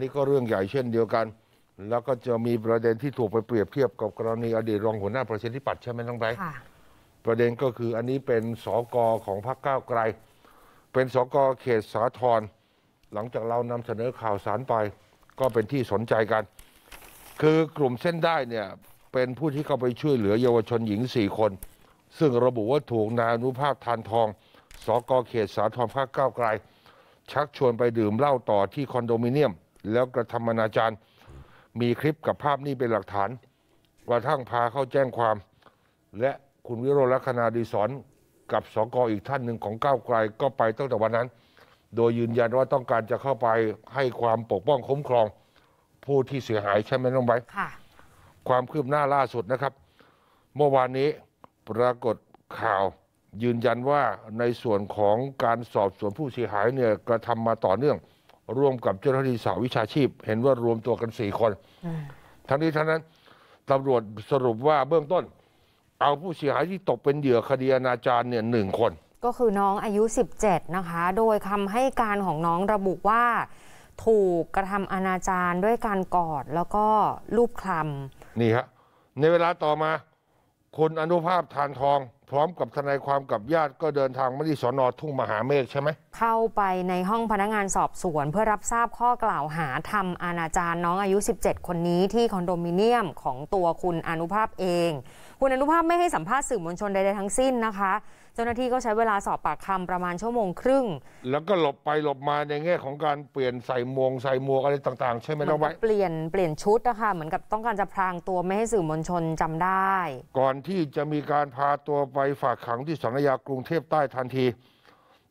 นี่ก็เรื่องใหญ่เช่นเดียวกัน แล้วก็จะมีประเด็นที่ถูกไปเปรียบเทียบกับกรณีอดีตรองหัวหน้าประชาธิปัตย์ใช่ไหมน้องไบร์ประเด็นก็คืออันนี้เป็นสอกอของพรรคก้าวไกล เป็นสอกอเขตสาทร หลังจากเรานำเสนอข่าวสารไป ก็เป็นที่สนใจกัน คือกลุ่มเส้นได้เนี่ย เป็นผู้ที่เข้าไปช่วยเหลือเยาวชนหญิง 4 คน ซึ่งระบุว่าถูกนายอนุภาพทานทองสอกอเขตสาทรพรรคก้าวไกล ชักชวนไปดื่มเหล้าต่อที่คอนโดมิเนียมแล้วกระทำอนาจารมีคลิปกับภาพนี้เป็นหลักฐานกระทั่งพาเข้าแจ้งความ และคุณวิโรจน์ลักษณาดีสอนกับสกออีกท่านหนึ่งของก้าวไกลก็ไปตั้งแต่วันนั้น โดยยืนยันว่าต้องการจะเข้าไปให้ความปกป้องคุ้มครองผู้ที่เสียหายใช่ไหมน้องใบค่ะความคืบหน้าล่าสุดนะครับ เมื่อวานนี้ปรากฏข่าว ยืนยันว่าในส่วนของการสอบสวนผู้เสียหายเนี่ยกระทำมาต่อเนื่องร่วมกับเจ้าหน้าที่สาวิชาชีพ เห็นว่ารวมตัวกันสี่คนทั้งนี้ทั้งนั้นตำรวจสรุปว่าเบื้องต้น เอาผู้เสียหายที่ตกเป็นเหยื่อคดีอนาจารเนี่ยหนึ่งคน ก็คือน้องอายุ 17 นะคะ โดยคำให้การของน้องระบุว่า ถูกกระทำอนาจารด้วยการกอดแล้วก็ลูบคลำนี่ฮะในเวลาต่อมา คุณอนุภาพทานทอง พร้อมกับทนายความกับญาติก็เดินทางมาที่สอนอทุ่งมหาเมฆใช่ไหมเข้าไปในห้องพนักงานสอบสวน เพื่อรับทราบข้อกล่าวหาทำอนาจารน้องอายุ 17 คนนี้ที่คอนโดมิเนียมของตัวคุณอนุภาพเอง คุณอนุภาพไม่ให้สัมภาษณ์สื่อมวลชนใด ๆ ทั้งสิ้นนะคะ เจ้าหน้าที่ก็ใช้เวลาสอบปากคำประมาณชั่วโมงครึ่ง แล้วก็หลบไปหลบมาในแง่ของการเปลี่ยนใส่มวง ใส่มวกอะไรต่างๆใช่ไหมน้องไว้เปลี่ยนเปลี่ยนชุดนะคะเหมือนกับต้องการจะพรางตัวไม่ให้สื่อมวลชนจำได้ ก่อนที่จะมีการพาตัวไปฝากขังที่สังยากรุงเทพใต้ทันที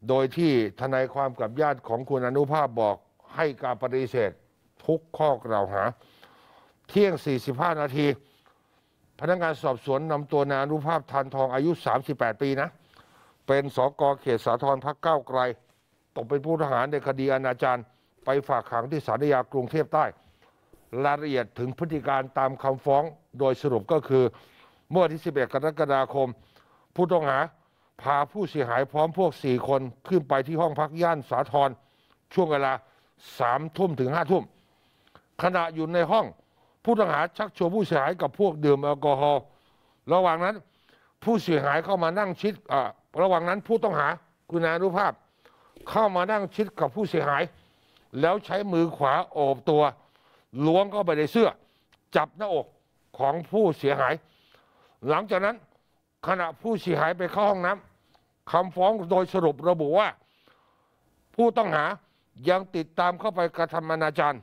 โดยที่ทนายความกับญาติของคุณอนุภาพบอกให้การปฏิเสธ ทุกข้อกล่าวหา เที่ยง 45 นาที พนักงานสอบสวนนำตัวนายอนุภาพทานทองอายุ 38 ปีนะ เป็นสกเขตสาทรพักเก้าไกล ตกเป็นผู้ทหารในคดีอนาจารไปฝากขังที่ศาลยากรุงเทพใต้ รายละเอียดถึงพฤติการตามคำฟ้องโดยสรุปก็คือเมื่อที่11กรกฎาคมผู้ต้องหาพาผู้เสียหายพร้อมพวกสี่คนขึ้นไปที่ห้องพักย่านสาทรช่วงเวลาสามทุ่มถึงห้าทุ่ม ขณะอยู่ในห้อง ผู้ต้องหาชักชวนผู้เสียหายกับพวกดื่มแอลกอฮอล์ระหว่างนั้นผู้เสียหายเข้ามานั่งชิดระหว่างนั้นผู้ต้องหาคุณานุภาพ เข้ามานั่งชิดกับผู้เสียหาย แล้วใช้มือขวาโอบตัวล้วงเข้าไปในเสื้อ จับหน้าอกของผู้เสียหาย หลังจากนั้นขณะผู้เสียหายไปเข้าห้องน้ำคำฟ้องโดยสรุประบุว่า ผู้ต้องหายังติดตามเข้าไปกระทำอนาจาร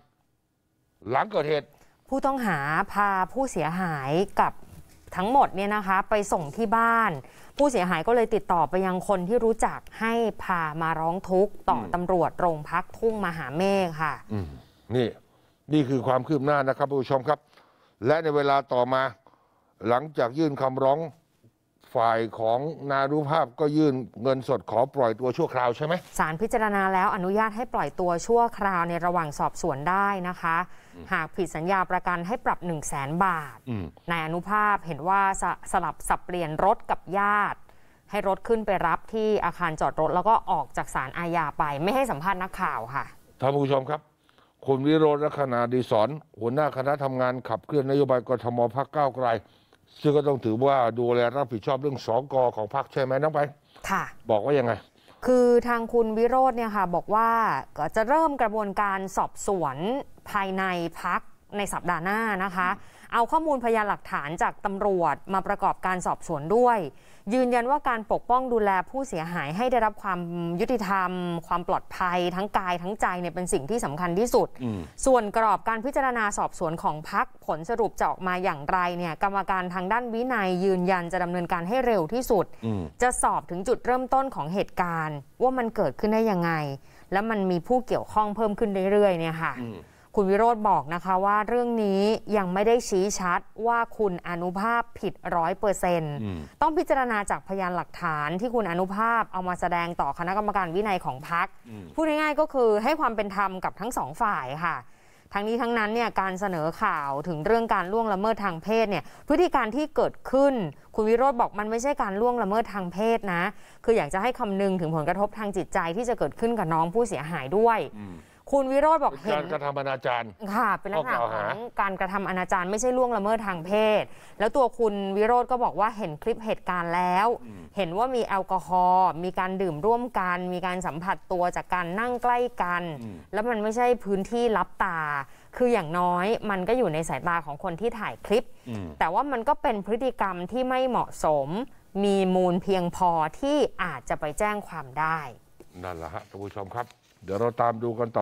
หลังเกิดเหตุ ผู้ต้องหาพาผู้เสียหายกับทั้งหมดเนี่ยนะคะ ไปส่งที่บ้าน ผู้เสียหายก็เลยติดต่อไปยังคนที่รู้จักให้พามาร้องทุกข์ต่อตำรวจโรงพักทุ่งมหาเมฆค่ะนี่นี่คือความคืบหน้านะครับ ผู้ชมครับ และในเวลาต่อมาหลังจากยื่นคำร้องฝ่ายของนารุภาพก็ยื่นเงินสดขอปล่อยตัวชั่วคราวใช่ไหมศาลพิจารณาแล้วอนุญาตให้ปล่อยตัวชั่วคราวในระหว่างสอบสวนได้นะคะ หากผิดสัญญาประกันให้ปรับ 1 0 0 0 0แสนบาทนายอนุภาพเห็นว่าสสลับสับเปลี่ยนรถกับญาติ ให้รถขึ้นไปรับที่อาคารจอดรถแล้วก็ออกจากศาลอาญาไป ไม่ให้สัมภาษณ์นักข่าวค่ะท่านผู้ชมครับคุณวิโรจน์ลักษณะดีสอนหัวหน้าคณะทำงานขับเคลื่อนนโยบายกทมพักเก้าไกลซึ่งก็ต้องถือว่าดูแลรับผิดชอบเรื่องสอกอของพรรคใช่ไหมน้องไป ค่ะ บอกว่ายังไง คือทางคุณวิโรธเนี่ยค่ะบอกว่าก็จะเริ่มกระบวนการสอบสวนภายในพักในสัปดาห์หน้านะคะ เอาข้อมูลพยานหลักฐานจากตำรวจ มาประกอบการสอบสวนด้วย ยืนยันว่าการปกป้องดูแลผู้เสียหายให้ได้รับความยุติธรรม ความปลอดภัยทั้งกายทั้งใจเนี่ยเป็นสิ่งที่สำคัญที่สุด ส่วนกรอบการพิจารณาสอบสวนของพัก ผลสรุปจะออกมาอย่างไรเนี่ย กรรมการทางด้านวินัย ยืนยันจะดำเนินการให้เร็วที่สุด จะสอบถึงจุดเริ่มต้นของเหตุการณ์ ว่ามันเกิดขึ้นได้ยังไงและมันมีผู้เกี่ยวข้องเพิ่มขึ้นเรื่อยๆเนี่ยค่ะคุณวิโรธบอกนะคะว่าเรื่องนี้ยังไม่ได้ชี้ชัดว่าคุณอนุภาพผิดร้อยเปอร์เซนต์ต้องพิจารณาจากพยานหลักฐานที่คุณอนุภาพเอามาแสดงต่อคณะกรรมการวินัยของพักพูดง่ายๆก็คือให้ความเป็นธรรมกับทั้งสองฝ่ายค่ะ ทั้งนี้ทั้งนั้นเนี่ยการเสนอข่าวถึงเรื่องการล่วงละเมิดทางเพศเนี่ย พฤติการที่เกิดขึ้นคุณวิโรธบอกมันไม่ใช่การล่วงละเมิดทางเพศนะ คืออยากจะให้คำนึงถึงผลกระทบทางจิตใจ ที่จะเกิดขึ้นกับน้องผู้เสียหายด้วยคุณวิโรธบอกเห็นการกระทำอนาจาร ค่ะ เป็นลักษณะของการกระทำอนาจารไม่ใช่ล่วงละเมิดทางเพศ แล้วตัวคุณวิโรธก็บอกว่าเห็นคลิปเหตุการณ์แล้ว เห็นว่ามีแอลกอฮอล์ มีการดื่มร่วมกัน มีการสัมผัสตัวจากการนั่งใกล้กัน แล้วมันไม่ใช่พื้นที่รับตา คืออย่างน้อย มันก็อยู่ในสายตาของคนที่ถ่ายคลิป แต่ว่ามันก็เป็นพฤติกรรมที่ไม่เหมาะสม มีมูลเพียงพอที่อาจจะไปแจ้งความได้ นั่นแหละฮะท่านผู้ชมครับ เดี๋ยวเราตามดูกันต่อ